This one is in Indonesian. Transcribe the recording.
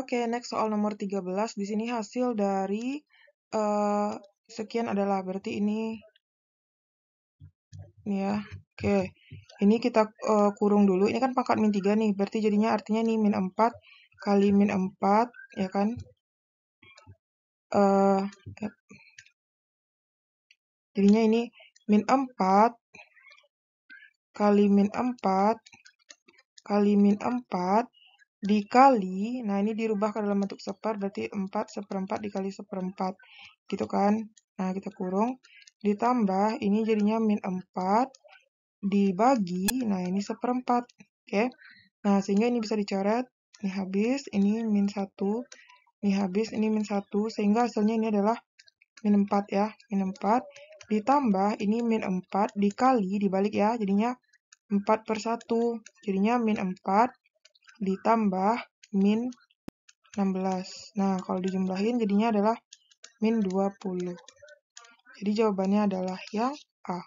Oke, next soal nomor 13. Di sini hasil dari uh, sekian adalah berarti ini ini ya. Oke. Ini kita uh, kurung dulu. Ini kan pangkat min 3 nih. Berarti jadinya artinya ini min 4 kali min 4 ya kan? Uh, jadinya ini min 4 kali min 4 kali min 4 dikali, nah ini dirubah ke dalam bentuk separ, berarti 4 seperempat dikali seperempat, gitu kan. Nah, kita kurung, ditambah, ini jadinya min 4, dibagi, nah ini seperempat, oke. Okay? Nah, sehingga ini bisa dicoret, ini habis, ini min 1, ini habis, ini min 1, sehingga hasilnya ini adalah min 4 ya, min 4, ditambah, ini min 4, dikali, dibalik ya, jadinya 4 per 1, jadinya min 4, ditambah min 16. Nah, kalau dijumlahin jadinya adalah min 20. Jadi jawabannya adalah yang A.